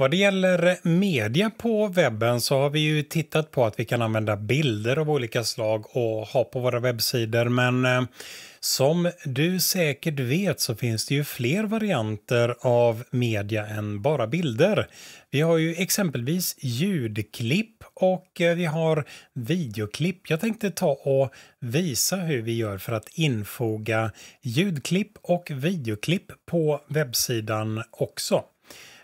Vad det gäller media på webben så har vi ju tittat på att vi kan använda bilder av olika slag och ha på våra webbsidor men eh, som du säkert vet så finns det ju fler varianter av media än bara bilder. Vi har ju exempelvis ljudklipp och eh, vi har videoklipp. Jag tänkte ta och visa hur vi gör för att infoga ljudklipp och videoklipp på webbsidan också.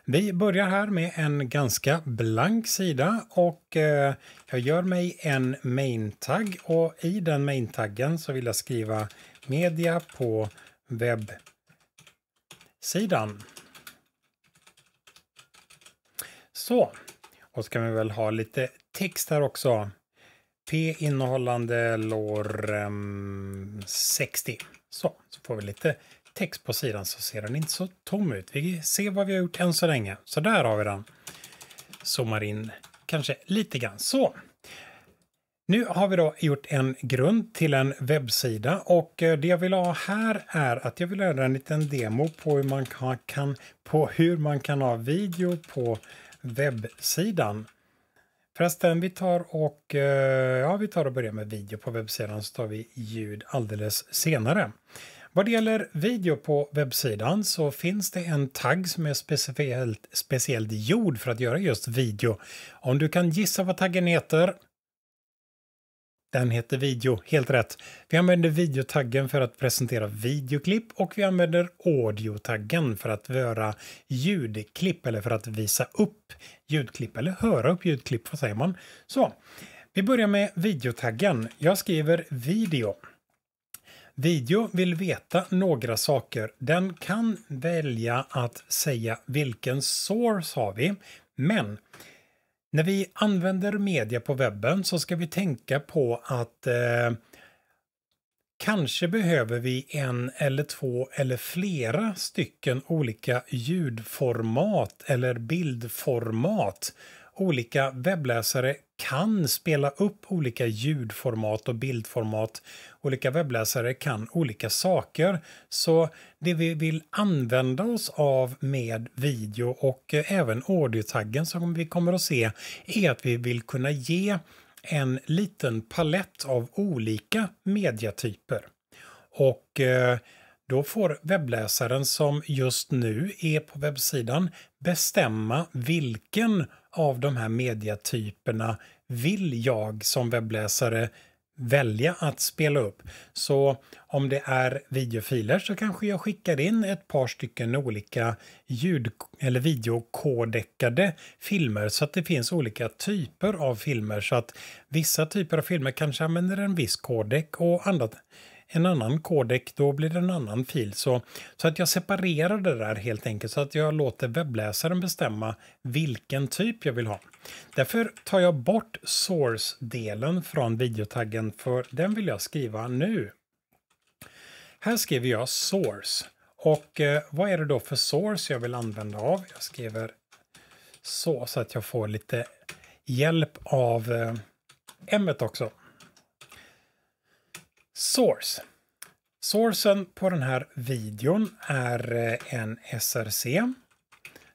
Vi börjar här med en ganska blank sida och eh, jag gör mig en main-tagg och i den main-taggen så vill jag skriva media på webbsidan. Så, och ska vi väl ha lite text här också. P innehållande lorem 60. Så, så får vi lite text på sidan så ser den inte så tom ut. Vi ser vad vi har gjort än så länge. Så där har vi den. Zoomar in kanske lite grann. Så. Nu har vi då gjort en grund till en webbsida och eh, det jag vill ha här är att jag vill göra en liten demo på hur man kan, på hur man kan ha video på webbsidan. Förresten, vi tar och, eh, ja, vi tar och börjar med video på webbsidan så tar vi ljud alldeles senare. Vad det gäller video på webbsidan så finns det en tagg som är speciellt, speciellt gjord för att göra just video. Om du kan gissa vad taggen heter? Den heter video, helt rätt. Vi använder videotaggen för att presentera videoklipp och vi använder audiotaggen för att göra ljudklipp eller för att visa upp ljudklipp eller höra upp ljudklipp, vad säger man? Så, vi börjar med videotaggen. Jag skriver video. Video vill veta några saker. Den kan välja att säga vilken source har vi, men när vi använder media på webben så ska vi tänka på att eh, Kanske behöver vi en eller två eller flera stycken olika ljudformat eller bildformat olika webbläsare kan spela upp olika ljudformat och bildformat. Olika webbläsare kan olika saker. Så det vi vill använda oss av med video och eh, även audiotaggen som vi kommer att se är att vi vill kunna ge en liten palett av olika mediatyper. Och eh, då får webbläsaren som just nu är på webbsidan bestämma vilken av de här mediatyperna vill jag som webbläsare välja att spela upp. Så om det är videofiler så kanske jag skickar in ett par stycken olika ljud eller videokodekade filmer så att det finns olika typer av filmer så att vissa typer av filmer kanske använder en viss kodeck och annat en annan kodek, då blir det en annan fil. Så, så att jag separerar det där helt enkelt så att jag låter webbläsaren bestämma vilken typ jag vill ha. Därför tar jag bort source-delen från videotaggen för den vill jag skriva nu. Här skriver jag source. Och eh, vad är det då för source jag vill använda av? Jag skriver så, så att jag får lite hjälp av eh, m också. Source. Sourcen på den här videon är eh, en SRC.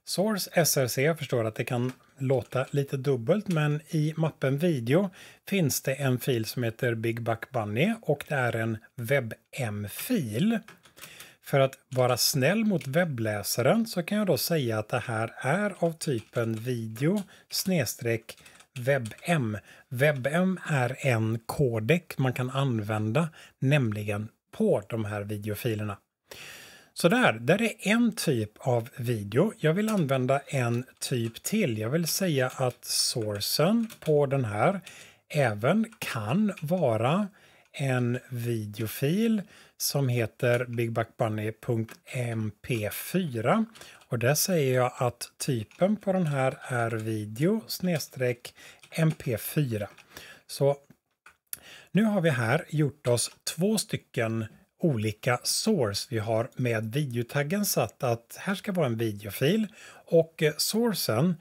Source SRC, jag förstår att det kan låta lite dubbelt, men i mappen video finns det en fil som heter Big Buck Bunny och det är en WebM-fil. För att vara snäll mot webbläsaren så kan jag då säga att det här är av typen video snedstreck WebM. WebM är en kodek man kan använda, nämligen på de här videofilerna. Så där, där är en typ av video. Jag vill använda en typ till. Jag vill säga att sourcen på den här även kan vara en videofil som heter bigbackbunny.mp4 och där säger jag att typen på den här är video snedstreck mp4. Så nu har vi här gjort oss två stycken olika source. Vi har med videotaggen satt att här ska vara en videofil och eh, sourcen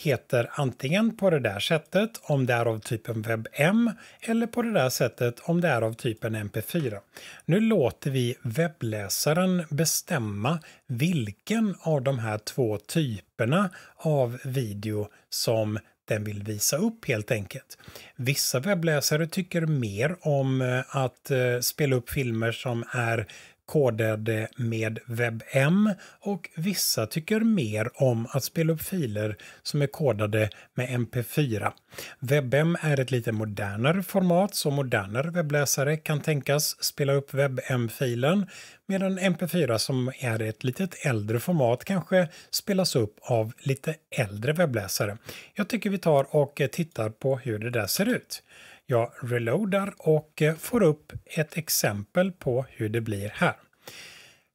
heter antingen på det där sättet om det är av typen WebM eller på det där sättet om det är av typen MP4. Nu låter vi webbläsaren bestämma vilken av de här två typerna av video som den vill visa upp helt enkelt. Vissa webbläsare tycker mer om eh, att eh, spela upp filmer som är kodade med WebM och vissa tycker mer om att spela upp filer som är kodade med MP4. WebM är ett lite modernare format så modernare webbläsare kan tänkas spela upp WebM-filen medan MP4 som är ett litet äldre format kanske spelas upp av lite äldre webbläsare. Jag tycker vi tar och tittar på hur det där ser ut. Jag reloadar och eh, får upp ett exempel på hur det blir här.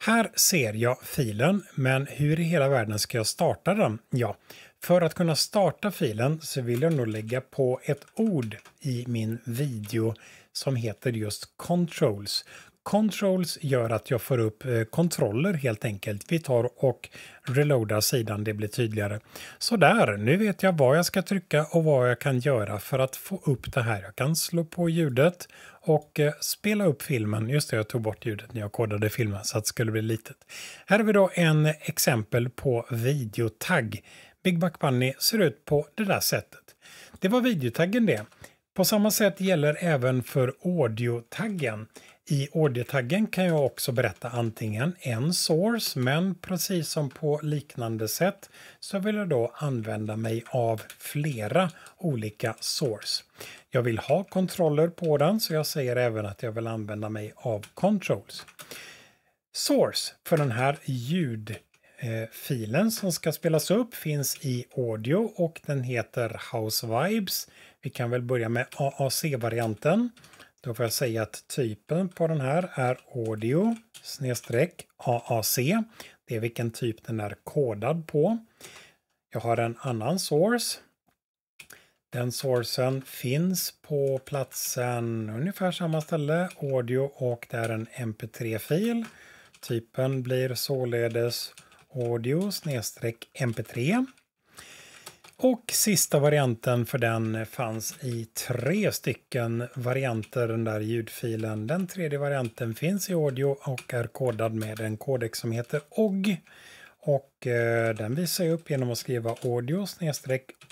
Här ser jag filen, men hur i hela världen ska jag starta den? Ja, för att kunna starta filen så vill jag nog lägga på ett ord i min video som heter just controls. Controls gör att jag får upp eh, kontroller helt enkelt. Vi tar och reloadar sidan, det blir tydligare. Så där, nu vet jag vad jag ska trycka och vad jag kan göra för att få upp det här. Jag kan slå på ljudet och eh, spela upp filmen. Just det, jag tog bort ljudet när jag kodade filmen så att det skulle bli litet. Här har vi då en exempel på videotagg. Big Buck Bunny ser ut på det där sättet. Det var videotaggen det. På samma sätt gäller även för audiotaggen. I audiotaggen kan jag också berätta antingen en source, men precis som på liknande sätt så vill jag då använda mig av flera olika source. Jag vill ha kontroller på den så jag säger även att jag vill använda mig av controls. Source för den här ljud eh, filen som ska spelas upp finns i audio och den heter House Vibes. Vi kan väl börja med AAC-varianten. Då får jag säga att typen på den här är audio AAC. Det är vilken typ den är kodad på. Jag har en annan source. Den sourcen finns på platsen ungefär samma ställe, audio, och det är en mp3-fil. Typen blir således audio mp3. Och sista varianten för den fanns i tre stycken varianter, den där ljudfilen. Den tredje varianten finns i audio och är kodad med en kodex som heter OGG. Och eh, den visar jag upp genom att skriva audio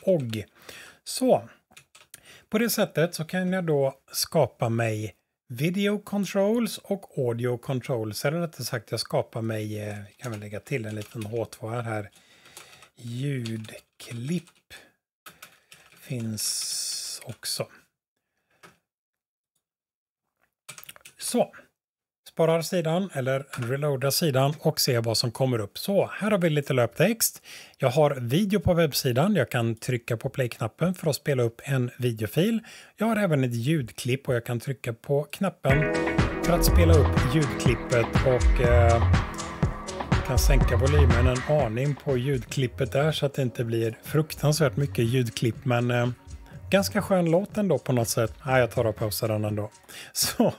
OGG. Så på det sättet så kan jag då skapa mig video controls och audio controls. Eller rättare sagt, jag skapar mig, eh, vi kan väl lägga till en liten H2 här ljudklipp finns också. Så. Sparar sidan eller reloadar sidan och ser vad som kommer upp. Så här har vi lite löptext. Jag har video på webbsidan. Jag kan trycka på play-knappen för att spela upp en videofil. Jag har även ett ljudklipp och jag kan trycka på knappen för att spela upp ljudklippet och eh, kan sänka volymen en aning på ljudklippet där så att det inte blir fruktansvärt mycket ljudklipp. Men eh, Ganska skön låt ändå på något sätt. Nej, jag tar och pausar den ändå. Så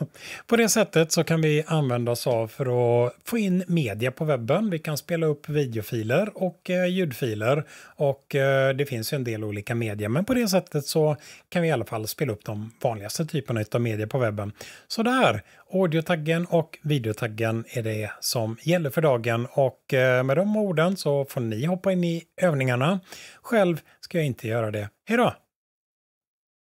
på det sättet så kan vi använda oss av för att få in media på webben. Vi kan spela upp videofiler och eh, ljudfiler och eh, det finns ju en del olika media, men på det sättet så kan vi i alla fall spela upp de vanligaste typerna av media på webben. Så där, audiotaggen och videotaggen är det som gäller för dagen och eh, med de orden så får ni hoppa in i övningarna. Själv ska jag inte göra det. Hej då!